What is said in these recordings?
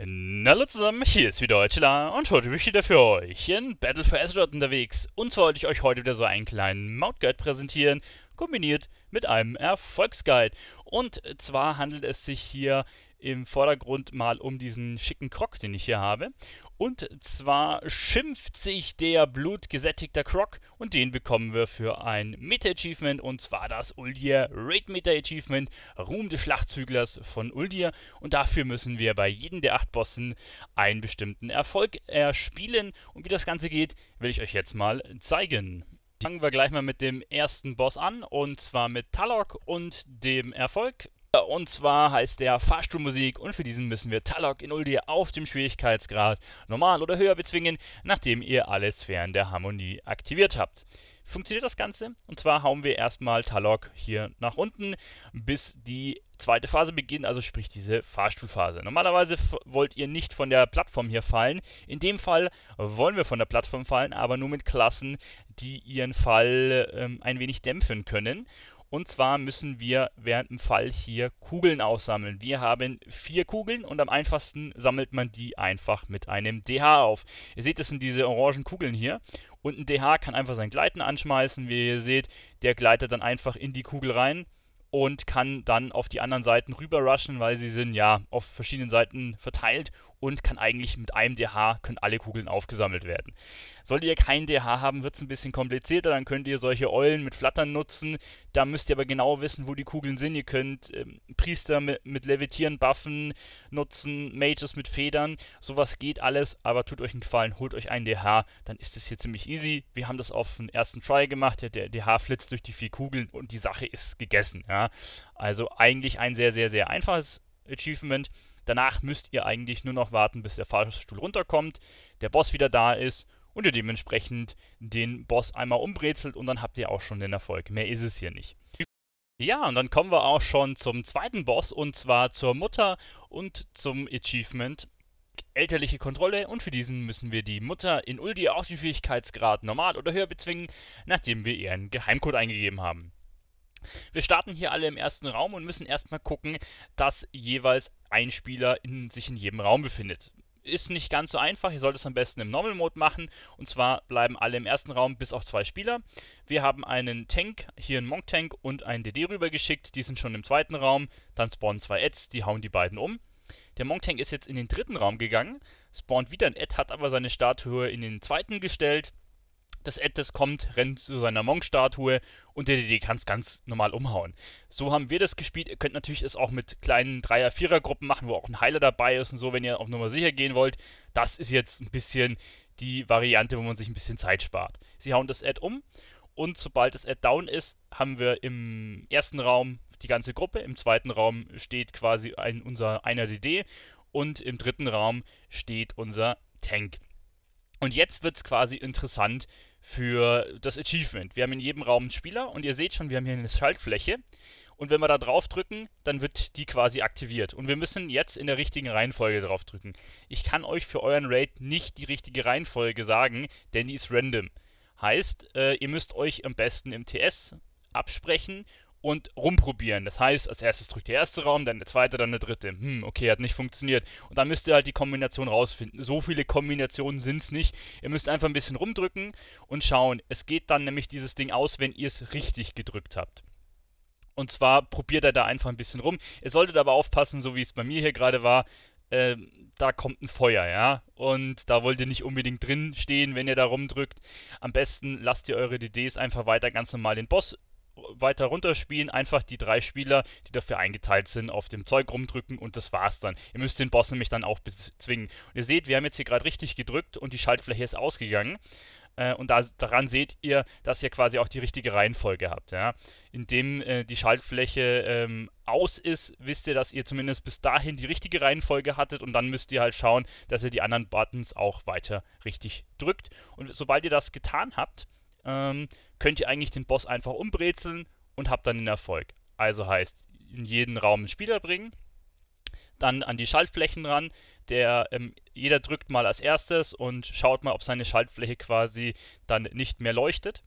hallo zusammen, hier ist wieder Eutela und heute bin ich wieder für euch in Battle for Azeroth unterwegs. Und zwar wollte ich euch heute wieder so einen kleinen Mautguide präsentieren, kombiniert mit einem Erfolgsguide. Und zwar handelt es sich hier im Vordergrund mal um diesen schicken Krog, den ich hier habe. Und zwar schimpft sich der blutgesättigte Croc und den bekommen wir für ein Meta-Achievement und zwar das Uldir Raid Meta-Achievement Ruhm des Schlachtzüglers von Uldir und dafür müssen wir bei jedem der acht Bossen einen bestimmten Erfolg erspielen und wie das Ganze geht, will ich euch jetzt mal zeigen. Fangen wir gleich mal mit dem ersten Boss an und zwar mit Talok und dem Erfolg. Und zwar heißt der Fahrstuhlmusik und für diesen müssen wir Talok in Uldir auf dem Schwierigkeitsgrad normal oder höher bezwingen, nachdem ihr alle Sphären der Harmonie aktiviert habt. Funktioniert das Ganze? Und zwar hauen wir erstmal Talok hier nach unten, bis die zweite Phase beginnt, also sprich diese Fahrstuhlphase. Normalerweise wollt ihr nicht von der Plattform hier fallen. In dem Fall wollen wir von der Plattform fallen, aber nur mit Klassen, die ihren Fall ähm, ein wenig dämpfen können. Und zwar müssen wir während dem Fall hier Kugeln aussammeln. Wir haben vier Kugeln und am einfachsten sammelt man die einfach mit einem DH auf. Ihr seht, das sind diese orangen Kugeln hier. Und ein DH kann einfach sein Gleiten anschmeißen. Wie ihr seht, der gleitet dann einfach in die Kugel rein und kann dann auf die anderen Seiten rüber rushen, weil sie sind ja auf verschiedenen Seiten verteilt und kann eigentlich mit einem DH können alle Kugeln aufgesammelt werden. Solltet ihr keinen DH haben, wird es ein bisschen komplizierter, dann könnt ihr solche Eulen mit Flattern nutzen. Da müsst ihr aber genau wissen, wo die Kugeln sind. Ihr könnt ähm, Priester mit, mit Levitieren, Buffen nutzen, Mages mit Federn. Sowas geht alles, aber tut euch einen Gefallen, holt euch einen DH, dann ist es hier ziemlich easy. Wir haben das auf dem ersten Try gemacht, der DH flitzt durch die vier Kugeln und die Sache ist gegessen. Ja? Also eigentlich ein sehr, sehr, sehr einfaches Achievement. Danach müsst ihr eigentlich nur noch warten, bis der Fahrstuhl runterkommt, der Boss wieder da ist und ihr dementsprechend den Boss einmal umbrezelt und dann habt ihr auch schon den Erfolg. Mehr ist es hier nicht. Ja, und dann kommen wir auch schon zum zweiten Boss und zwar zur Mutter und zum Achievement elterliche Kontrolle und für diesen müssen wir die Mutter in Uldi auch den Fähigkeitsgrad normal oder höher bezwingen, nachdem wir ihren Geheimcode eingegeben haben. Wir starten hier alle im ersten Raum und müssen erstmal gucken, dass jeweils ein Spieler in, sich in jedem Raum befindet. Ist nicht ganz so einfach, ihr sollt es am besten im Normal Mode machen. Und zwar bleiben alle im ersten Raum bis auf zwei Spieler. Wir haben einen Tank, hier einen Monk Tank und einen DD rübergeschickt. Die sind schon im zweiten Raum. Dann spawnen zwei Ads, die hauen die beiden um. Der Monk Tank ist jetzt in den dritten Raum gegangen, spawnt wieder ein Ed, hat aber seine Statue in den zweiten gestellt das Ettes kommt, rennt zu seiner Monk-Statue und der DD kann es ganz normal umhauen. So haben wir das gespielt. Ihr könnt natürlich es auch mit kleinen Dreier-, Vierer-Gruppen machen, wo auch ein Heiler dabei ist und so, wenn ihr auf Nummer sicher gehen wollt. Das ist jetzt ein bisschen die Variante, wo man sich ein bisschen Zeit spart. Sie hauen das Ad um und sobald das Ad down ist, haben wir im ersten Raum die ganze Gruppe, im zweiten Raum steht quasi ein, unser einer DD und im dritten Raum steht unser Tank. Und jetzt wird es quasi interessant für das Achievement. Wir haben in jedem Raum einen Spieler und ihr seht schon, wir haben hier eine Schaltfläche. Und wenn wir da drauf drücken, dann wird die quasi aktiviert. Und wir müssen jetzt in der richtigen Reihenfolge drauf drücken. Ich kann euch für euren Raid nicht die richtige Reihenfolge sagen, denn die ist random. Heißt, äh, ihr müsst euch am besten im TS absprechen und rumprobieren. Das heißt, als erstes drückt der erste Raum, dann der zweite, dann der dritte. Hm, okay, hat nicht funktioniert. Und dann müsst ihr halt die Kombination rausfinden. So viele Kombinationen sind es nicht. Ihr müsst einfach ein bisschen rumdrücken und schauen. Es geht dann nämlich dieses Ding aus, wenn ihr es richtig gedrückt habt. Und zwar probiert er da einfach ein bisschen rum. Ihr solltet aber aufpassen, so wie es bei mir hier gerade war, äh, da kommt ein Feuer, ja. Und da wollt ihr nicht unbedingt drin stehen, wenn ihr da rumdrückt. Am besten lasst ihr eure DDs einfach weiter ganz normal den Boss weiter runterspielen, einfach die drei Spieler, die dafür eingeteilt sind, auf dem Zeug rumdrücken und das war's dann. Ihr müsst den Boss nämlich dann auch bezwingen. Und ihr seht, wir haben jetzt hier gerade richtig gedrückt und die Schaltfläche ist ausgegangen. Äh, und da, daran seht ihr, dass ihr quasi auch die richtige Reihenfolge habt. Ja? Indem äh, die Schaltfläche ähm, aus ist, wisst ihr, dass ihr zumindest bis dahin die richtige Reihenfolge hattet und dann müsst ihr halt schauen, dass ihr die anderen Buttons auch weiter richtig drückt. Und sobald ihr das getan habt, ähm, könnt ihr eigentlich den Boss einfach umbrezeln und habt dann den Erfolg. Also heißt, in jeden Raum einen Spieler bringen, dann an die Schaltflächen ran. Der, ähm, jeder drückt mal als erstes und schaut mal, ob seine Schaltfläche quasi dann nicht mehr leuchtet.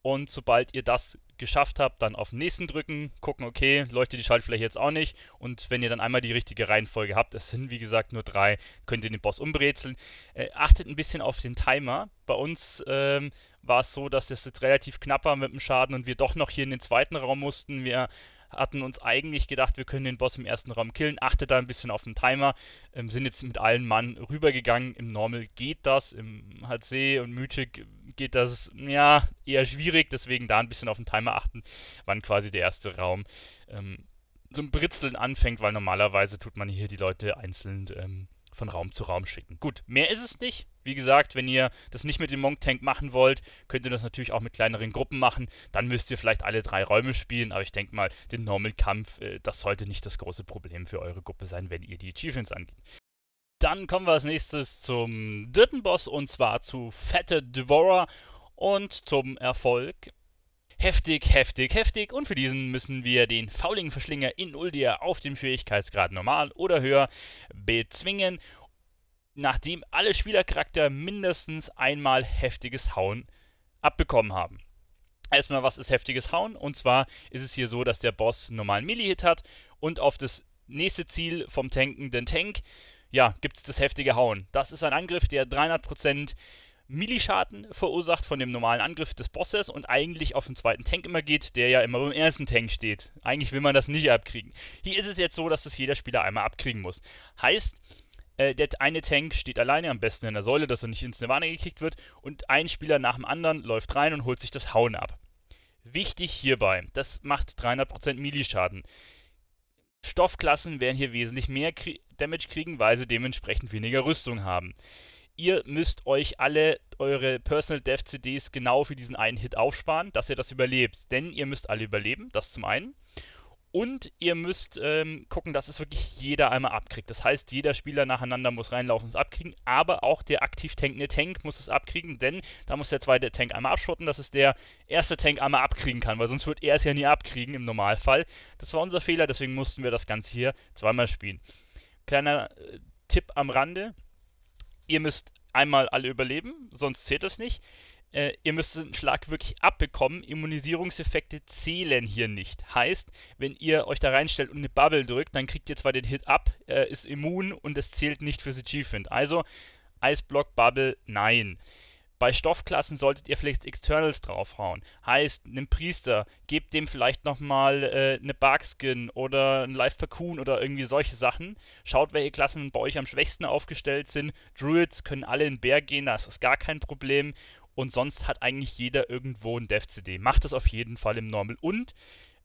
Und sobald ihr das geschafft habt, dann auf den nächsten drücken, gucken, okay, leuchtet die Schaltfläche jetzt auch nicht. Und wenn ihr dann einmal die richtige Reihenfolge habt, es sind wie gesagt nur drei, könnt ihr den Boss umbrezeln. Äh, achtet ein bisschen auf den Timer. Bei uns ähm, war es so, dass es jetzt relativ knapp war mit dem Schaden und wir doch noch hier in den zweiten Raum mussten. Wir hatten uns eigentlich gedacht, wir können den Boss im ersten Raum killen, achtet da ein bisschen auf den Timer, ähm, sind jetzt mit allen Mann rübergegangen. Im Normal geht das, im HC und Mythic geht das, ja, eher schwierig, deswegen da ein bisschen auf den Timer achten, wann quasi der erste Raum ähm, zum Britzeln anfängt, weil normalerweise tut man hier die Leute einzeln ähm, von Raum zu Raum schicken. Gut, mehr ist es nicht. Wie gesagt, wenn ihr das nicht mit dem Monk Tank machen wollt, könnt ihr das natürlich auch mit kleineren Gruppen machen. Dann müsst ihr vielleicht alle drei Räume spielen, aber ich denke mal, den Normal Kampf, äh, das sollte nicht das große Problem für eure Gruppe sein, wenn ihr die Achievements angeht. Dann kommen wir als nächstes zum dritten Boss und zwar zu Fette Devorah und zum Erfolg. Heftig, heftig, heftig und für diesen müssen wir den fauligen Verschlinger in Uldia auf dem Schwierigkeitsgrad normal oder höher bezwingen nachdem alle Spielercharakter mindestens einmal heftiges Hauen abbekommen haben. Erstmal, was ist heftiges Hauen? Und zwar ist es hier so, dass der Boss einen normalen Melee-Hit hat und auf das nächste Ziel vom Tanken, den Tank, ja, gibt es das heftige Hauen. Das ist ein Angriff, der 300% Melee-Schaden verursacht von dem normalen Angriff des Bosses und eigentlich auf den zweiten Tank immer geht, der ja immer beim ersten Tank steht. Eigentlich will man das nicht abkriegen. Hier ist es jetzt so, dass das jeder Spieler einmal abkriegen muss. Heißt, äh, der eine Tank steht alleine am besten in der Säule, dass er nicht ins Nirvana gekickt wird und ein Spieler nach dem anderen läuft rein und holt sich das Hauen ab. Wichtig hierbei, das macht 300% Melee-Schaden. Stoffklassen werden hier wesentlich mehr Krie Damage kriegen, weil sie dementsprechend weniger Rüstung haben. Ihr müsst euch alle eure Personal Death CDs genau für diesen einen Hit aufsparen, dass ihr das überlebt. Denn ihr müsst alle überleben, das zum einen. Und ihr müsst ähm, gucken, dass es wirklich jeder einmal abkriegt. Das heißt, jeder Spieler nacheinander muss reinlaufen und es abkriegen, aber auch der aktiv tankende Tank muss es abkriegen, denn da muss der zweite Tank einmal abschotten, dass es der erste Tank einmal abkriegen kann, weil sonst wird er es ja nie abkriegen im Normalfall. Das war unser Fehler, deswegen mussten wir das Ganze hier zweimal spielen. Kleiner äh, Tipp am Rande, ihr müsst einmal alle überleben, sonst zählt es nicht äh, ihr müsst den Schlag wirklich abbekommen. Immunisierungseffekte zählen hier nicht. Heißt, wenn ihr euch da reinstellt und eine Bubble drückt, dann kriegt ihr zwar den Hit ab, äh, ist immun und es zählt nicht fürs Achievement. Also, Eisblock, Bubble, nein. Bei Stoffklassen solltet ihr vielleicht Externals draufhauen. Heißt, einem Priester, gebt dem vielleicht nochmal äh, eine Barkskin oder ein Live Parcoon oder irgendwie solche Sachen. Schaut, welche Klassen bei euch am schwächsten aufgestellt sind. Druids können alle in den Berg gehen, das ist gar kein Problem und sonst hat eigentlich jeder irgendwo ein Dev-CD. Macht das auf jeden Fall im Normal und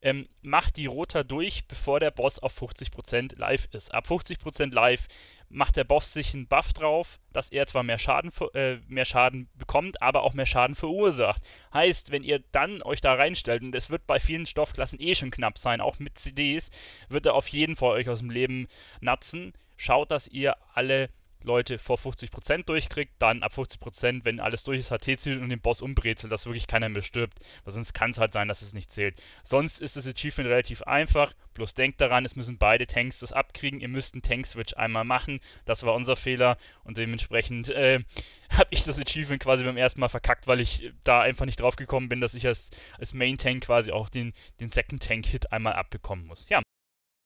ähm, macht die Rota durch, bevor der Boss auf 50% live ist. Ab 50% live macht der Boss sich einen Buff drauf, dass er zwar mehr Schaden, äh, mehr Schaden bekommt, aber auch mehr Schaden verursacht. Heißt, wenn ihr dann euch da reinstellt, und es wird bei vielen Stoffklassen eh schon knapp sein, auch mit CDs, wird er auf jeden Fall euch aus dem Leben natzen. Schaut, dass ihr alle Leute vor 50% durchkriegt, dann ab 50%, wenn alles durch ist, HT zielt und den Boss umbrezelt, dass wirklich keiner mehr stirbt. Weil sonst kann es halt sein, dass es nicht zählt. Sonst ist das Achievement relativ einfach. Bloß denkt daran, es müssen beide Tanks das abkriegen. Ihr müsst einen Tank-Switch einmal machen. Das war unser Fehler. Und dementsprechend äh, habe ich das Achievement quasi beim ersten Mal verkackt, weil ich da einfach nicht drauf gekommen bin, dass ich als, als Main-Tank quasi auch den, den Second-Tank-Hit einmal abbekommen muss. Ja.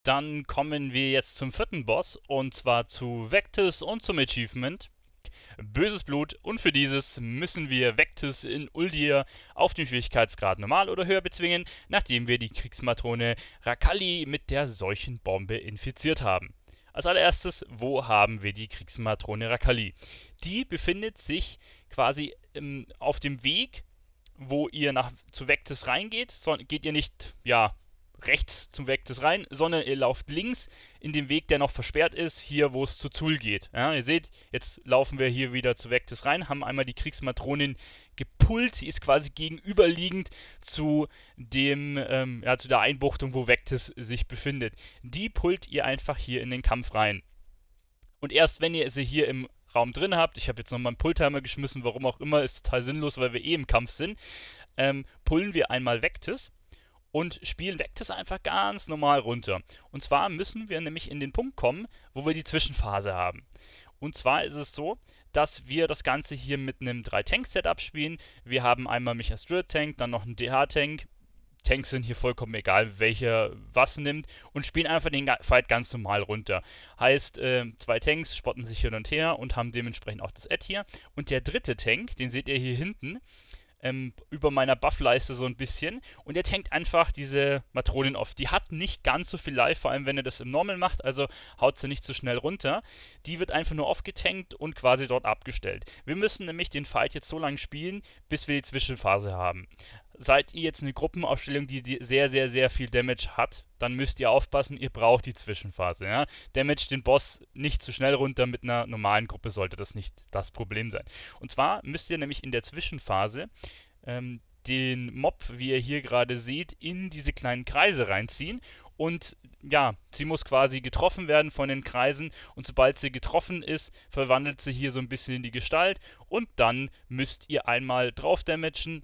Dann kommen wir jetzt zum vierten Boss und zwar zu Vectis und zum Achievement. Böses Blut und für dieses müssen wir Vectis in Uldir auf dem Schwierigkeitsgrad normal oder höher bezwingen, nachdem wir die Kriegsmatrone Rakali mit der Seuchenbombe infiziert haben. Als allererstes, wo haben wir die Kriegsmatrone Rakali? Die befindet sich quasi ähm, auf dem Weg, wo ihr nach, zu Vectis reingeht, geht ihr nicht, ja, rechts zum Weg des Rhein, sondern ihr lauft links in den Weg, der noch versperrt ist, hier wo es zu Zul geht. Ja, ihr seht, jetzt laufen wir hier wieder zu Weg des Rhein, haben einmal die Kriegsmatronin gepullt, sie ist quasi gegenüberliegend zu dem, ähm, ja, zu der Einbuchtung, wo Vectis sich befindet. Die pullt ihr einfach hier in den Kampf rein. Und erst wenn ihr sie hier im Raum drin habt, ich habe jetzt nochmal einen Pulltimer geschmissen, warum auch immer, ist total sinnlos, weil wir eh im Kampf sind, ähm, pullen wir einmal Vectis und spielen das einfach ganz normal runter. Und zwar müssen wir nämlich in den Punkt kommen, wo wir die Zwischenphase haben. Und zwar ist es so, dass wir das Ganze hier mit einem 3-Tank-Setup spielen. Wir haben einmal Micha's Drill-Tank, dann noch einen DH-Tank. Tanks sind hier vollkommen egal, welcher was nimmt und spielen einfach den Fight ganz normal runter. Heißt, äh, zwei Tanks spotten sich hin und her und haben dementsprechend auch das Ad hier. Und der dritte Tank, den seht ihr hier hinten, ähm, über meiner Buffleiste so ein bisschen. Und er tankt einfach diese Matronin off. Die hat nicht ganz so viel Life, vor allem wenn er das im Normal macht, also haut sie nicht so schnell runter. Die wird einfach nur off getankt und quasi dort abgestellt. Wir müssen nämlich den Fight jetzt so lange spielen, bis wir die Zwischenphase haben seid ihr jetzt eine Gruppenaufstellung, die, sehr, sehr, sehr viel Damage hat, dann müsst ihr aufpassen, ihr braucht die Zwischenphase. Ja? Damage den Boss nicht zu schnell runter mit einer normalen Gruppe sollte das nicht das Problem sein. Und zwar müsst ihr nämlich in der Zwischenphase ähm, den Mob, wie ihr hier gerade seht, in diese kleinen Kreise reinziehen und ja, sie muss quasi getroffen werden von den Kreisen und sobald sie getroffen ist, verwandelt sie hier so ein bisschen in die Gestalt und dann müsst ihr einmal drauf damagen,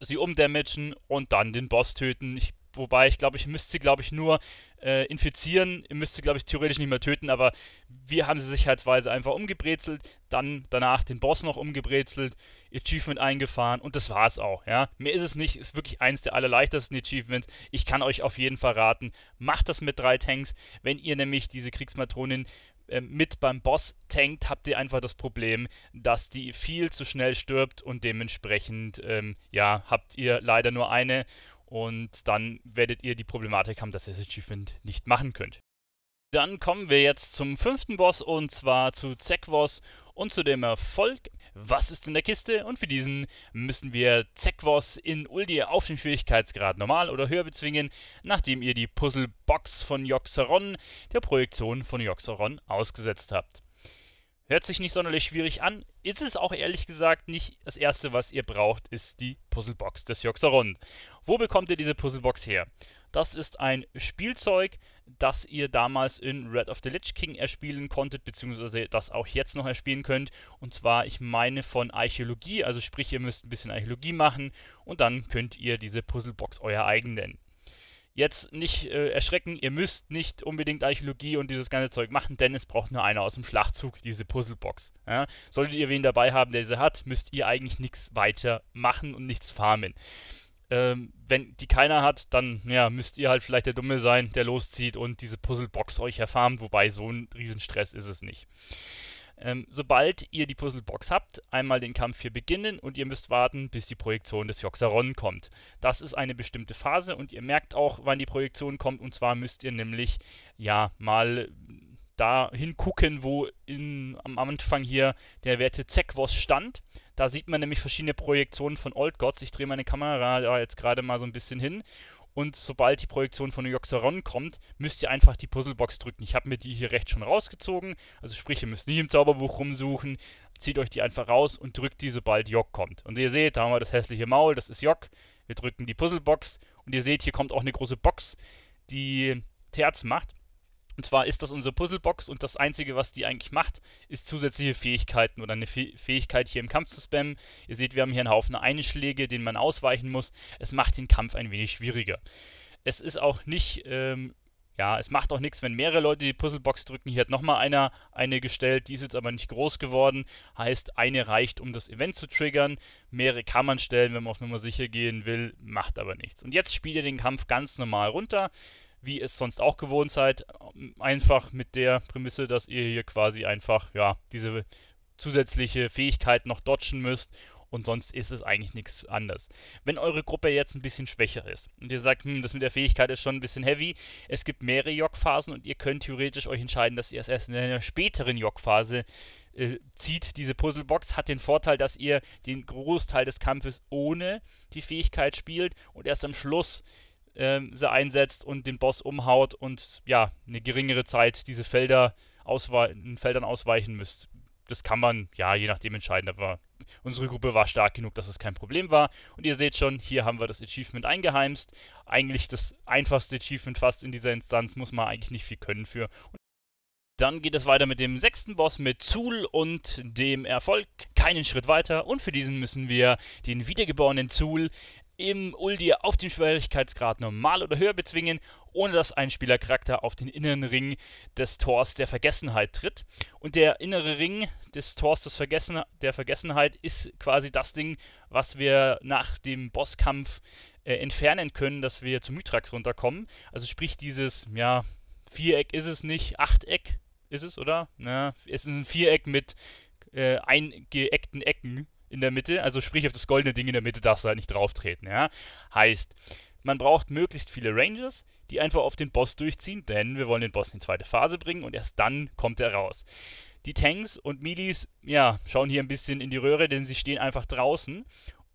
sie umdamagen und dann den Boss töten. Ich, wobei ich glaube, ich müsste sie, glaube ich, nur äh, infizieren. Ich müsste, glaube ich, theoretisch nicht mehr töten, aber wir haben sie sicherheitsweise einfach umgebrezelt, dann danach den Boss noch umgebrezelt, Achievement eingefahren und das war's auch. Ja? Mehr ist es nicht, ist wirklich eins der allerleichtesten Achievements. Ich kann euch auf jeden Fall raten, macht das mit drei Tanks, wenn ihr nämlich diese Kriegsmatronin ähm, mit beim Boss tankt, habt ihr einfach das Problem, dass die viel zu schnell stirbt und dementsprechend, ähm, ja, habt ihr leider nur eine und dann werdet ihr die Problematik haben, dass ihr das Achievement nicht machen könnt. Dann kommen wir jetzt zum fünften Boss und zwar zu Zekvos und zu dem Erfolg was ist in der Kiste und für diesen müssen wir Zekvos in Uldi auf den Schwierigkeitsgrad normal oder höher bezwingen, nachdem ihr die Puzzlebox von Joxeron der Projektion von Joxeron ausgesetzt habt. Hört sich nicht sonderlich schwierig an, ist es auch ehrlich gesagt nicht. Das erste, was ihr braucht, ist die Puzzlebox des Joxerond. Wo bekommt ihr diese Puzzlebox her? Das ist ein Spielzeug, das ihr damals in Red of the Lich King erspielen konntet, beziehungsweise das auch jetzt noch erspielen könnt. Und zwar, ich meine von Archäologie, also sprich, ihr müsst ein bisschen Archäologie machen und dann könnt ihr diese Puzzlebox euer eigen nennen jetzt nicht äh, erschrecken, ihr müsst nicht unbedingt Archäologie und dieses ganze Zeug machen, denn es braucht nur einer aus dem Schlachtzug, diese Puzzlebox. Ja? Solltet ihr wen dabei haben, der sie hat, müsst ihr eigentlich nichts weiter machen und nichts farmen. Ähm, wenn die keiner hat, dann ja, müsst ihr halt vielleicht der Dumme sein, der loszieht und diese Puzzlebox euch erfarmt, wobei so ein Riesenstress ist es nicht. Ähm, sobald ihr die Puzzlebox habt, einmal den Kampf hier beginnen und ihr müsst warten, bis die Projektion des Yoxaron kommt. Das ist eine bestimmte Phase und ihr merkt auch, wann die Projektion kommt und zwar müsst ihr nämlich ja mal da hingucken, wo in, am Anfang hier der Werte Zekvos stand. Da sieht man nämlich verschiedene Projektionen von Old Gods. Ich drehe meine Kamera da jetzt gerade mal so ein bisschen hin und sobald die Projektion von Yoxoron kommt, müsst ihr einfach die Puzzlebox drücken. Ich habe mir die hier rechts schon rausgezogen, also sprich, ihr müsst nicht im Zauberbuch rumsuchen, zieht euch die einfach raus und drückt die, sobald Jok kommt. Und ihr seht, da haben wir das hässliche Maul, das ist Jok. Wir drücken die Puzzlebox und ihr seht, hier kommt auch eine große Box, die Terz macht. Und zwar ist das unsere Puzzlebox und das Einzige, was die eigentlich macht, ist zusätzliche Fähigkeiten oder eine Fähigkeit hier im Kampf zu spammen. Ihr seht, wir haben hier einen Haufen Einschläge, den man ausweichen muss. Es macht den Kampf ein wenig schwieriger. Es ist auch nicht ähm, ja, es macht auch nichts, wenn mehrere Leute die Puzzlebox drücken. Hier hat nochmal einer eine gestellt, die ist jetzt aber nicht groß geworden. Heißt, eine reicht, um das Event zu triggern. Mehrere kann man stellen, wenn man auf Nummer sicher gehen will, macht aber nichts. Und jetzt spielt ihr den Kampf ganz normal runter wie ihr es sonst auch gewohnt seid, einfach mit der Prämisse, dass ihr hier quasi einfach, ja, diese zusätzliche Fähigkeit noch dodgen müsst und sonst ist es eigentlich nichts anderes. Wenn eure Gruppe jetzt ein bisschen schwächer ist und ihr sagt, hm, das mit der Fähigkeit ist schon ein bisschen heavy, es gibt mehrere Jog-Phasen und ihr könnt theoretisch euch entscheiden, dass ihr es erst in einer späteren Jog-Phase äh, zieht. Diese Puzzlebox hat den Vorteil, dass ihr den Großteil des Kampfes ohne die Fähigkeit spielt und erst am Schluss ähm, sie einsetzt und den Boss umhaut und ja, eine geringere Zeit diese Felder auswe Feldern ausweichen müsst. Das kann man, ja, je nachdem entscheiden, aber unsere Gruppe war stark genug, dass es kein Problem war. Und ihr seht schon, hier haben wir das Achievement eingeheimst. Eigentlich das einfachste Achievement fast in dieser Instanz, muss man eigentlich nicht viel können für. Dann geht es weiter mit dem sechsten Boss mit Zul und dem Erfolg. Keinen Schritt weiter. Und für diesen müssen wir den wiedergeborenen Zul im Uldi auf den Schwierigkeitsgrad normal oder höher bezwingen, ohne dass ein Spielercharakter auf den inneren Ring des Tors der Vergessenheit tritt. Und der innere Ring des Tors des Vergessen der Vergessenheit ist quasi das Ding, was wir nach dem Bosskampf äh, entfernen können, dass wir zu Mythrax runterkommen. Also sprich dieses, ja, Viereck ist es nicht, Achteck ist es, oder? Na, es ist ein Viereck mit äh, eingeeckten Ecken in der Mitte, also sprich auf das goldene Ding in der Mitte darfst du halt nicht drauf treten, ja. Heißt, man braucht möglichst viele Rangers, die einfach auf den Boss durchziehen, denn wir wollen den Boss in die zweite Phase bringen und erst dann kommt er raus. Die Tanks und Milis, ja, schauen hier ein bisschen in die Röhre, denn sie stehen einfach draußen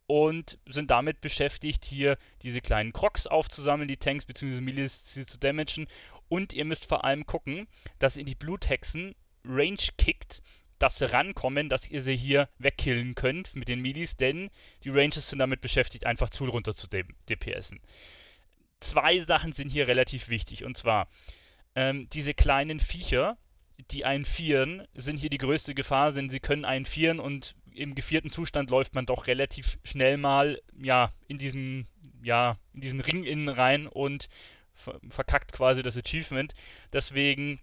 und sind damit beschäftigt, hier diese kleinen Crocs aufzusammeln, die Tanks bzw. Milis zu damagen. Und ihr müsst vor allem gucken, dass ihr die Bluthexen Range kickt, dass sie rankommen, dass ihr sie hier wegkillen könnt mit den Milis, denn die Rangers sind damit beschäftigt, einfach Zul runter zu DPSen. Zwei Sachen sind hier relativ wichtig und zwar ähm, diese kleinen Viecher, die einen Vieren, sind hier die größte Gefahr, denn sie können einen Vieren und im gevierten Zustand läuft man doch relativ schnell mal ja in diesen ja in diesen Ring innen rein und verkackt quasi das Achievement. Deswegen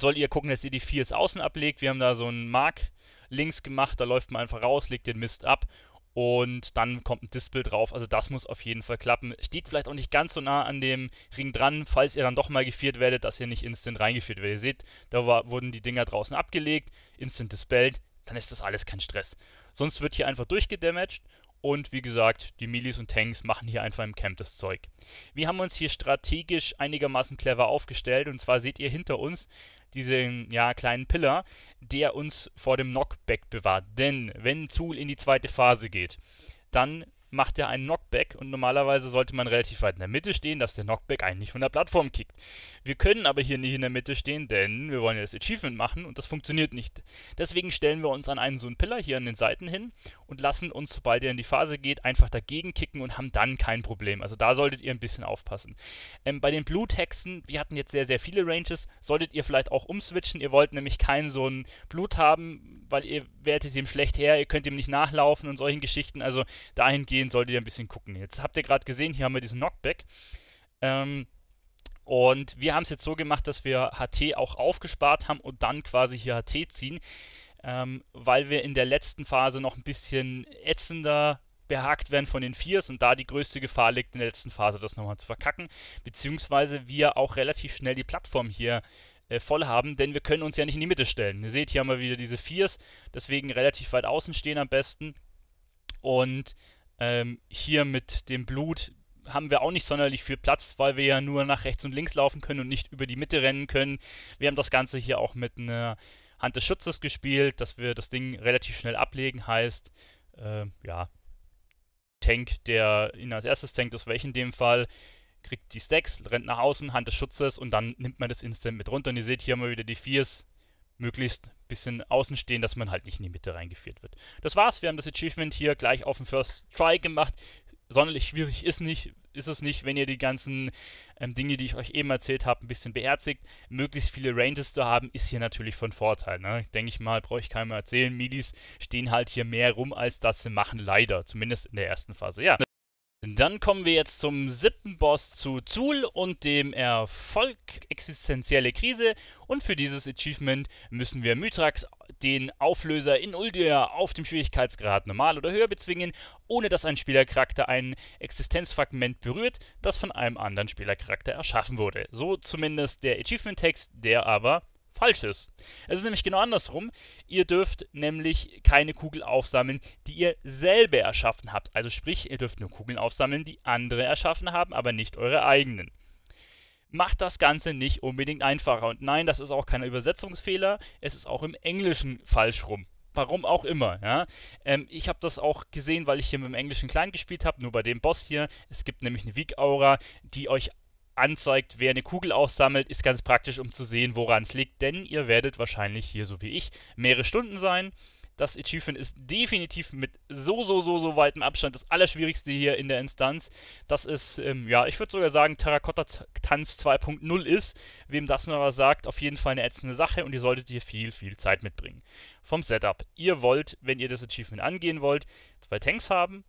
sollt ihr gucken, dass ihr die Viers außen ablegt. Wir haben da so einen Mark links gemacht, da läuft man einfach raus, legt den Mist ab und dann kommt ein Dispel drauf. Also das muss auf jeden Fall klappen. Steht vielleicht auch nicht ganz so nah an dem Ring dran, falls ihr dann doch mal geviert werdet, dass ihr nicht instant reingeführt werdet. Ihr seht, da war, wurden die Dinger draußen abgelegt, instant dispelled, dann ist das alles kein Stress. Sonst wird hier einfach durchgedamaged und wie gesagt, die Milis und Tanks machen hier einfach im Camp das Zeug. Wir haben uns hier strategisch einigermaßen clever aufgestellt und zwar seht ihr hinter uns diesen ja, kleinen Pillar, der uns vor dem Knockback bewahrt. Denn wenn Zul in die zweite Phase geht, dann macht er einen Knockback und normalerweise sollte man relativ weit in der Mitte stehen, dass der Knockback eigentlich von der Plattform kickt. Wir können aber hier nicht in der Mitte stehen, denn wir wollen ja das Achievement machen und das funktioniert nicht. Deswegen stellen wir uns an einen so einen Pillar hier an den Seiten hin und lassen uns, sobald er in die Phase geht, einfach dagegen kicken und haben dann kein Problem. Also da solltet ihr ein bisschen aufpassen. Ähm, bei den Blue wir hatten jetzt sehr, sehr viele Ranges, solltet ihr vielleicht auch umswitchen. Ihr wollt nämlich keinen so einen Blut haben, weil ihr wertet ihm schlecht her, ihr könnt ihm nicht nachlaufen und solchen Geschichten. Also dahingehend solltet ihr ein bisschen gucken. Jetzt habt ihr gerade gesehen, hier haben wir diesen Knockback. Ähm, und wir haben es jetzt so gemacht, dass wir HT auch aufgespart haben und dann quasi hier HT ziehen, ähm, weil wir in der letzten Phase noch ein bisschen ätzender behakt werden von den Viers und da die größte Gefahr liegt, in der letzten Phase das nochmal zu verkacken, beziehungsweise wir auch relativ schnell die Plattform hier äh, voll haben, denn wir können uns ja nicht in die Mitte stellen. Ihr seht, hier haben wir wieder diese Viers, deswegen relativ weit außen stehen am besten. Und ähm, hier mit dem Blut haben wir auch nicht sonderlich viel Platz, weil wir ja nur nach rechts und links laufen können und nicht über die Mitte rennen können. Wir haben das Ganze hier auch mit einer Hand des Schutzes gespielt, dass wir das Ding relativ schnell ablegen heißt, äh, ja, Tank, der ihn als erstes tankt, das wäre ich in dem Fall, kriegt die Stacks, rennt nach außen, Hand des Schutzes und dann nimmt man das Instant mit runter. Und ihr seht hier mal wieder die Viers, möglichst ein bisschen außen stehen, dass man halt nicht in die Mitte reingeführt wird. Das war's, wir haben das Achievement hier gleich auf dem First Try gemacht. Sonderlich schwierig ist nicht, ist es nicht, wenn ihr die ganzen ähm, Dinge, die ich euch eben erzählt habe, ein bisschen beherzigt. Möglichst viele Ranges zu haben, ist hier natürlich von Vorteil. Ne? Denke ich mal, brauche ich keinem erzählen. Midis stehen halt hier mehr rum, als das sie machen, leider. Zumindest in der ersten Phase. Ja. Dann kommen wir jetzt zum siebten Boss zu Zul und dem Erfolg Existenzielle Krise. Und für dieses Achievement müssen wir Mythrax, den Auflöser in Uldir, auf dem Schwierigkeitsgrad normal oder höher bezwingen, ohne dass ein Spielercharakter ein Existenzfragment berührt, das von einem anderen Spielercharakter erschaffen wurde. So zumindest der Achievement-Text, der aber falsch ist. Es ist nämlich genau andersrum. Ihr dürft nämlich keine Kugel aufsammeln, die ihr selber erschaffen habt. Also sprich, ihr dürft nur Kugeln aufsammeln, die andere erschaffen haben, aber nicht eure eigenen. Macht das Ganze nicht unbedingt einfacher. Und nein, das ist auch kein Übersetzungsfehler. Es ist auch im Englischen falsch rum. Warum auch immer. Ja? Ähm, ich habe das auch gesehen, weil ich hier mit dem Englischen klein gespielt habe, nur bei dem Boss hier. Es gibt nämlich eine Weak-Aura, die euch anzeigt, wer eine Kugel aussammelt, ist ganz praktisch, um zu sehen, woran es liegt, denn ihr werdet wahrscheinlich hier, so wie ich, mehrere Stunden sein. Das Achievement ist definitiv mit so, so, so, so weitem Abstand das Allerschwierigste hier in der Instanz. Das ist, ähm, ja, ich würde sogar sagen, Terrakotta-Tanz 2.0 ist. Wem das noch was sagt, auf jeden Fall eine ätzende Sache und ihr solltet hier viel, viel Zeit mitbringen. Vom Setup. Ihr wollt, wenn ihr das Achievement angehen wollt, zwei Tanks haben,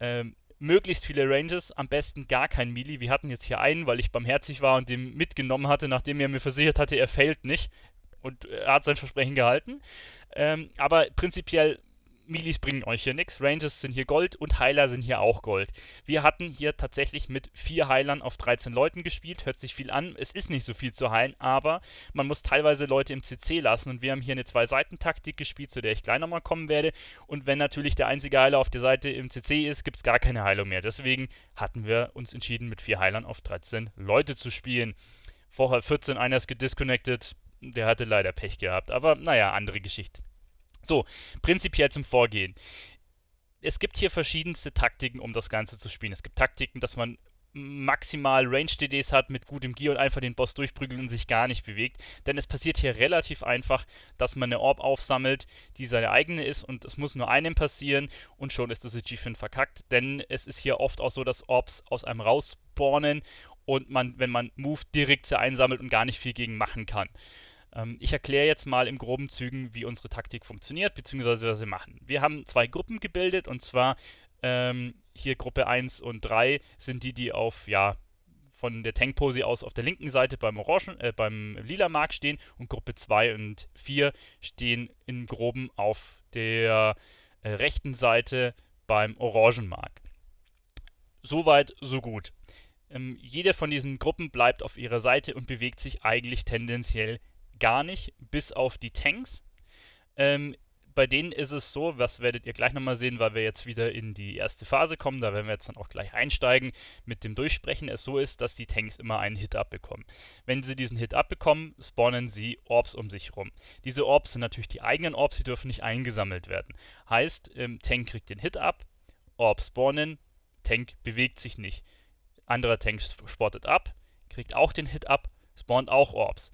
ähm, möglichst viele Ranges, am besten gar kein Melee. Wir hatten jetzt hier einen, weil ich barmherzig war und den mitgenommen hatte, nachdem er mir versichert hatte, er fällt nicht. Und er hat sein Versprechen gehalten. Ähm, aber prinzipiell Milis bringen euch hier nichts. Ranges sind hier Gold und Heiler sind hier auch Gold. Wir hatten hier tatsächlich mit vier Heilern auf 13 Leuten gespielt. Hört sich viel an. Es ist nicht so viel zu heilen, aber man muss teilweise Leute im CC lassen. Und wir haben hier eine Zwei-Seiten-Taktik gespielt, zu der ich gleich nochmal kommen werde. Und wenn natürlich der einzige Heiler auf der Seite im CC ist, gibt es gar keine Heilung mehr. Deswegen hatten wir uns entschieden, mit vier Heilern auf 13 Leute zu spielen. Vorher 14, einer ist gedisconnected. Der hatte leider Pech gehabt. Aber naja, andere Geschichte. So, prinzipiell zum Vorgehen. Es gibt hier verschiedenste Taktiken, um das Ganze zu spielen. Es gibt Taktiken, dass man maximal Range-DDs hat mit gutem Gear und einfach den Boss durchprügelt und sich gar nicht bewegt. Denn es passiert hier relativ einfach, dass man eine Orb aufsammelt, die seine eigene ist und es muss nur einem passieren und schon ist das Achievement verkackt. Denn es ist hier oft auch so, dass Orbs aus einem rausspawnen und man, wenn man Move direkt sie einsammelt und gar nicht viel gegen machen kann. Ähm, ich erkläre jetzt mal im groben Zügen, wie unsere Taktik funktioniert, beziehungsweise was wir machen. Wir haben zwei Gruppen gebildet und zwar ähm, hier Gruppe 1 und 3 sind die, die auf, ja, von der Tankpose aus auf der linken Seite beim Orangen, äh, beim lila Mark stehen und Gruppe 2 und 4 stehen im Groben auf der äh, rechten Seite beim Orangen Mark. Soweit, so gut. Ähm, jede von diesen Gruppen bleibt auf ihrer Seite und bewegt sich eigentlich tendenziell gar nicht, bis auf die Tanks. Ähm, bei denen ist es so, was werdet ihr gleich nochmal sehen, weil wir jetzt wieder in die erste Phase kommen, da werden wir jetzt dann auch gleich einsteigen mit dem Durchsprechen, es so ist, dass die Tanks immer einen Hit abbekommen. Wenn sie diesen Hit abbekommen, spawnen sie Orbs um sich rum. Diese Orbs sind natürlich die eigenen Orbs, die dürfen nicht eingesammelt werden. Heißt, ähm, Tank kriegt den Hit ab, Orbs spawnen, Tank bewegt sich nicht. Anderer Tank sportet ab, kriegt auch den Hit ab, spawnt auch Orbs.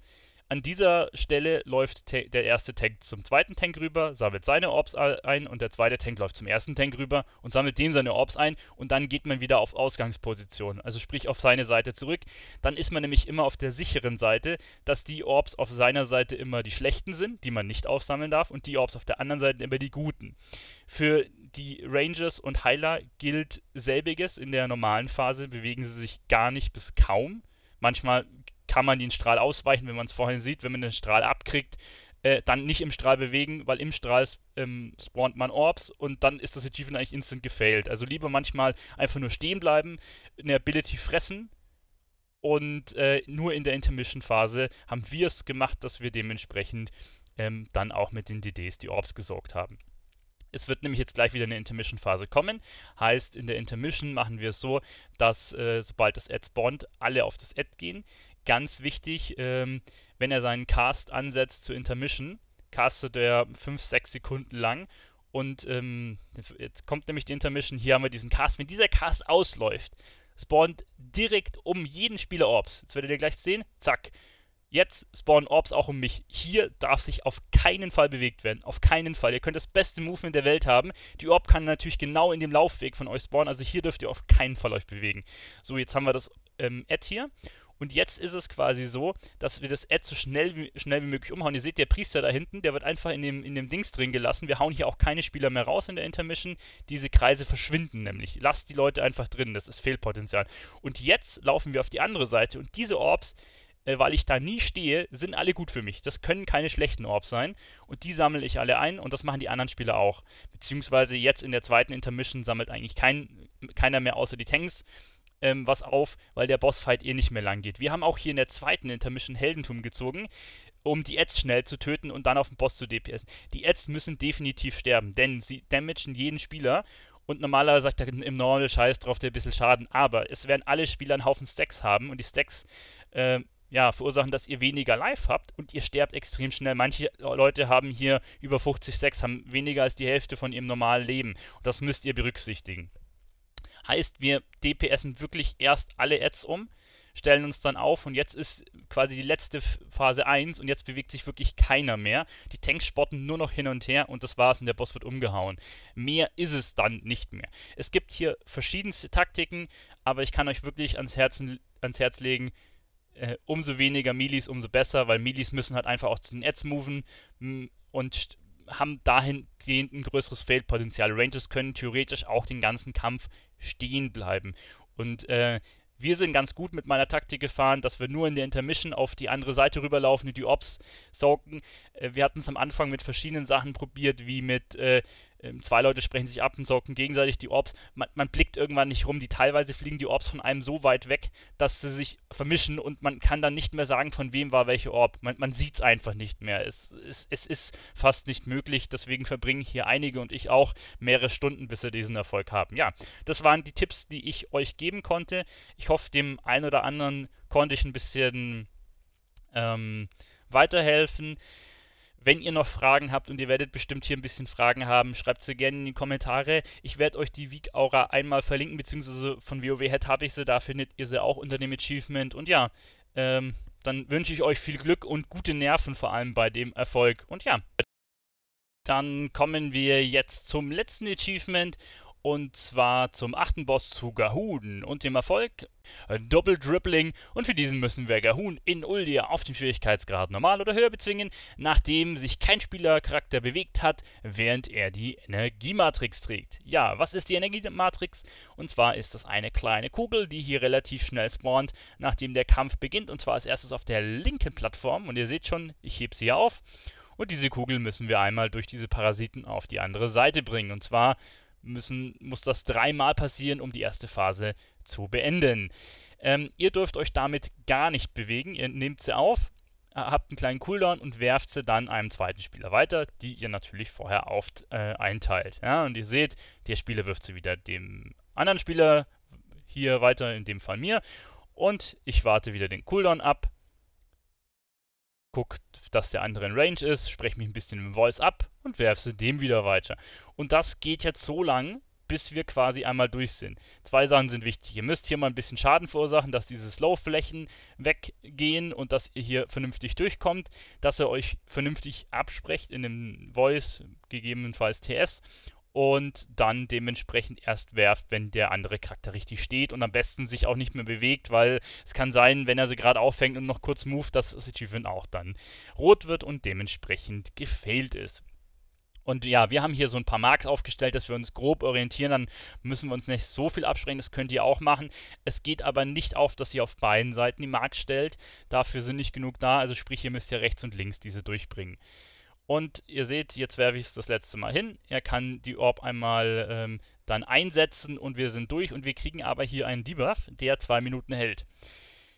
An dieser Stelle läuft der erste Tank zum zweiten Tank rüber, sammelt seine Orbs ein und der zweite Tank läuft zum ersten Tank rüber und sammelt den seine Orbs ein und dann geht man wieder auf Ausgangsposition, also sprich auf seine Seite zurück. Dann ist man nämlich immer auf der sicheren Seite, dass die Orbs auf seiner Seite immer die schlechten sind, die man nicht aufsammeln darf und die Orbs auf der anderen Seite immer die guten. Für die Rangers und Heiler gilt selbiges. In der normalen Phase bewegen sie sich gar nicht bis kaum. Manchmal kann man den Strahl ausweichen, wenn man es vorhin sieht. Wenn man den Strahl abkriegt, äh, dann nicht im Strahl bewegen, weil im Strahl ähm, spawnt man Orbs und dann ist das Achievement eigentlich instant gefailt. Also lieber manchmal einfach nur stehen bleiben, eine Ability fressen und äh, nur in der Intermission-Phase haben wir es gemacht, dass wir dementsprechend ähm, dann auch mit den DDs die Orbs gesorgt haben. Es wird nämlich jetzt gleich wieder eine Intermission-Phase kommen. Heißt, in der Intermission machen wir es so, dass äh, sobald das Ad spawnt, alle auf das Ad gehen. Ganz wichtig, ähm, wenn er seinen Cast ansetzt zur Intermission, castet er 5, 6 Sekunden lang. Und ähm, jetzt kommt nämlich die Intermission. Hier haben wir diesen Cast. Wenn dieser Cast ausläuft, spawnt direkt um jeden Spieler Orbs. Jetzt werdet ihr gleich sehen. Zack. Jetzt spawnen Orbs auch um mich. Hier darf sich auf keinen Fall bewegt werden. Auf keinen Fall. Ihr könnt das beste Movement der Welt haben. Die Orb kann natürlich genau in dem Laufweg von euch spawnen. Also hier dürft ihr auf keinen Fall euch bewegen. So, jetzt haben wir das ähm, Ad hier. Und jetzt ist es quasi so, dass wir das Ad so schnell wie, schnell wie möglich umhauen. Ihr seht, der Priester da hinten, der wird einfach in dem, in dem Dings drin gelassen. Wir hauen hier auch keine Spieler mehr raus in der Intermission. Diese Kreise verschwinden nämlich. Lasst die Leute einfach drin, das ist Fehlpotenzial. Und jetzt laufen wir auf die andere Seite und diese Orbs äh, weil ich da nie stehe, sind alle gut für mich. Das können keine schlechten Orbs sein. Und die sammle ich alle ein und das machen die anderen Spieler auch. Beziehungsweise jetzt in der zweiten Intermission sammelt eigentlich kein, keiner mehr außer die Tanks ähm, was auf, weil der Bossfight eh nicht mehr lang geht. Wir haben auch hier in der zweiten Intermission Heldentum gezogen, um die Ads schnell zu töten und dann auf den Boss zu DPS. Die Ads müssen definitiv sterben, denn sie damagen jeden Spieler und normalerweise sagt er im Normal Scheiß drauf, der ein bisschen Schaden. Aber es werden alle Spieler einen Haufen Stacks haben und die Stacks äh, ja, verursachen, dass ihr weniger Life habt und ihr sterbt extrem schnell. Manche Leute haben hier über 50 Stacks, haben weniger als die Hälfte von ihrem normalen Leben. Und das müsst ihr berücksichtigen. Heißt, wir DPSen wirklich erst alle Ads um, stellen uns dann auf und jetzt ist quasi die letzte Phase 1 und jetzt bewegt sich wirklich keiner mehr. Die Tanks spotten nur noch hin und her und das war's und der Boss wird umgehauen. Mehr ist es dann nicht mehr. Es gibt hier verschiedenste Taktiken, aber ich kann euch wirklich ans, Herzen, ans Herz legen, äh, umso weniger Milis, umso besser, weil Milis müssen halt einfach auch zu den Ads moven und haben dahingehend ein größeres Feldpotenzial. Rangers können theoretisch auch den ganzen Kampf stehen bleiben. Und äh, wir sind ganz gut mit meiner Taktik gefahren, dass wir nur in der Intermission auf die andere Seite rüberlaufen und die Ops saugen. Äh, wir hatten es am Anfang mit verschiedenen Sachen probiert, wie mit äh, ähm, zwei Leute sprechen sich ab und zocken gegenseitig die Orbs. Man, man, blickt irgendwann nicht rum. Die teilweise fliegen die Orbs von einem so weit weg, dass sie sich vermischen und man kann dann nicht mehr sagen, von wem war welche Orb. Man, man sieht es einfach nicht mehr. Es, es, es ist fast nicht möglich. Deswegen verbringen hier einige und ich auch mehrere Stunden, bis wir diesen Erfolg haben. Ja, das waren die Tipps, die ich euch geben konnte. Ich hoffe, dem einen oder anderen konnte ich ein bisschen ähm, weiterhelfen. Wenn ihr noch Fragen habt und ihr werdet bestimmt hier ein bisschen Fragen haben, schreibt sie gerne in die Kommentare. Ich werde euch die Week Aura einmal verlinken, beziehungsweise von WoW Head habe ich sie, da findet ihr sie auch unter dem Achievement. Und ja, ähm, dann wünsche ich euch viel Glück und gute Nerven vor allem bei dem Erfolg. Und ja, dann kommen wir jetzt zum letzten Achievement und zwar zum achten Boss zu Gahun und dem Erfolg äh, Double dribbling Und für diesen müssen wir Gahun in Uldia auf dem Schwierigkeitsgrad normal oder höher bezwingen, nachdem sich kein Spielercharakter bewegt hat, während er die Energiematrix trägt. Ja, was ist die Energiematrix? Und zwar ist das eine kleine Kugel, die hier relativ schnell spawnt, nachdem der Kampf beginnt. Und zwar als erstes auf der linken Plattform. Und ihr seht schon, ich hebe sie hier auf. Und diese Kugel müssen wir einmal durch diese Parasiten auf die andere Seite bringen. Und zwar müssen, muss das dreimal passieren, um die erste Phase zu beenden. Ähm, ihr dürft euch damit gar nicht bewegen. Ihr nehmt sie auf, habt einen kleinen Cooldown und werft sie dann einem zweiten Spieler weiter, die ihr natürlich vorher oft äh, einteilt. Ja, und ihr seht, der Spieler wirft sie wieder dem anderen Spieler hier weiter, in dem Fall mir. Und ich warte wieder den Cooldown ab, Guckt, dass der andere in Range ist, spreche mich ein bisschen im Voice ab und werfe sie dem wieder weiter. Und das geht jetzt so lang, bis wir quasi einmal durch sind. Zwei Sachen sind wichtig. Ihr müsst hier mal ein bisschen Schaden verursachen, dass diese Slow-Flächen weggehen und dass ihr hier vernünftig durchkommt, dass ihr euch vernünftig absprecht in dem Voice, gegebenenfalls TS und dann dementsprechend erst werft, wenn der andere Charakter richtig steht und am besten sich auch nicht mehr bewegt, weil es kann sein, wenn er sie gerade auffängt und noch kurz move, dass das Achievement auch dann rot wird und dementsprechend gefailt ist. Und ja, wir haben hier so ein paar Marks aufgestellt, dass wir uns grob orientieren. Dann müssen wir uns nicht so viel abschränken. Das könnt ihr auch machen. Es geht aber nicht auf, dass ihr auf beiden Seiten die Marks stellt. Dafür sind nicht genug da. Also sprich, ihr müsst ja rechts und links diese durchbringen. Und ihr seht, jetzt werfe ich es das letzte Mal hin. Er kann die Orb einmal ähm, dann einsetzen und wir sind durch. Und wir kriegen aber hier einen Debuff, der zwei Minuten hält.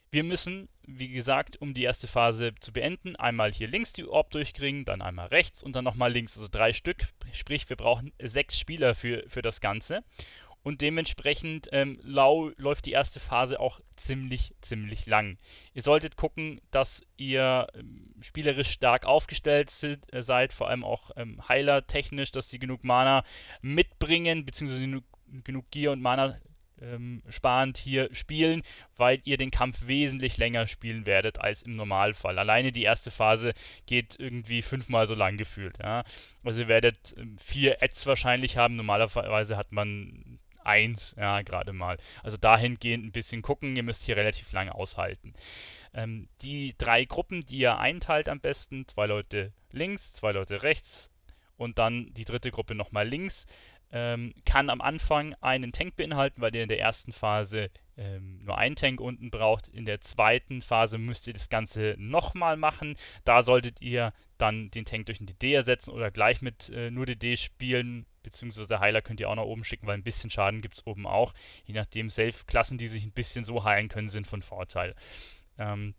Wir müssen wie gesagt, um die erste Phase zu beenden, einmal hier links die Orb durchkriegen, dann einmal rechts und dann nochmal links, also drei Stück. Sprich, wir brauchen sechs Spieler für, für das Ganze. Und dementsprechend ähm, lau läuft die erste Phase auch ziemlich, ziemlich lang. Ihr solltet gucken, dass ihr ähm, spielerisch stark aufgestellt sind, äh, seid, vor allem auch ähm, Heiler technisch, dass sie genug Mana mitbringen, beziehungsweise genug, genug Gear und Mana ähm, sparend hier spielen, weil ihr den Kampf wesentlich länger spielen werdet als im Normalfall. Alleine die erste Phase geht irgendwie fünfmal so lang gefühlt. Ja? Also ihr werdet ähm, vier Ads wahrscheinlich haben. Normalerweise hat man eins, ja, gerade mal. Also dahingehend ein bisschen gucken, ihr müsst hier relativ lange aushalten. Ähm, die drei Gruppen, die ihr einteilt am besten, zwei Leute links, zwei Leute rechts und dann die dritte Gruppe nochmal links, ähm, kann am Anfang einen Tank beinhalten, weil der in der ersten Phase ähm, nur einen Tank unten braucht. In der zweiten Phase müsst ihr das Ganze nochmal machen. Da solltet ihr dann den Tank durch ein DD ersetzen oder gleich mit äh, nur DD spielen, beziehungsweise Heiler könnt ihr auch nach oben schicken, weil ein bisschen Schaden gibt es oben auch. Je nachdem, self klassen die sich ein bisschen so heilen können, sind von Vorteil. Ähm,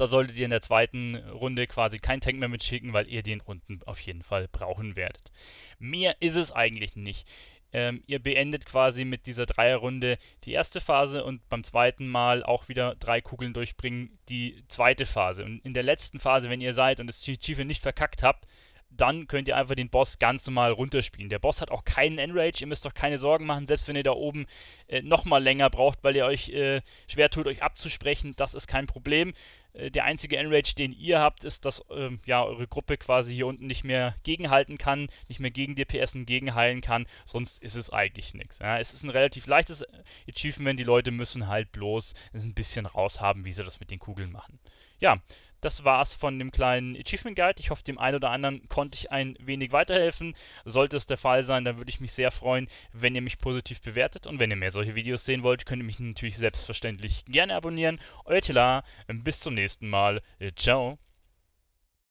da solltet ihr in der zweiten Runde quasi keinen Tank mehr mitschicken, weil ihr den Runden auf jeden Fall brauchen werdet. Mehr ist es eigentlich nicht. Ähm, ihr beendet quasi mit dieser Dreierrunde die erste Phase und beim zweiten Mal auch wieder drei Kugeln durchbringen die zweite Phase. Und in der letzten Phase, wenn ihr seid und das Schiefe nicht verkackt habt, dann könnt ihr einfach den Boss ganz normal runterspielen. Der Boss hat auch keinen Enrage, ihr müsst doch keine Sorgen machen, selbst wenn ihr da oben äh, nochmal länger braucht, weil ihr euch äh, schwer tut, euch abzusprechen, das ist kein Problem. Äh, der einzige Enrage, den ihr habt, ist, dass ähm, ja, eure Gruppe quasi hier unten nicht mehr gegenhalten kann, nicht mehr gegen DPSen gegenheilen kann, sonst ist es eigentlich nichts. Ja. Es ist ein relativ leichtes äh, Achievement, die Leute müssen halt bloß ein bisschen raushaben, wie sie das mit den Kugeln machen. Ja, das war's von dem kleinen Achievement Guide. Ich hoffe, dem einen oder anderen konnte ich ein wenig weiterhelfen. Sollte es der Fall sein, dann würde ich mich sehr freuen, wenn ihr mich positiv bewertet. Und wenn ihr mehr solche Videos sehen wollt, könnt ihr mich natürlich selbstverständlich gerne abonnieren. Euer Tila, bis zum nächsten Mal. Ciao.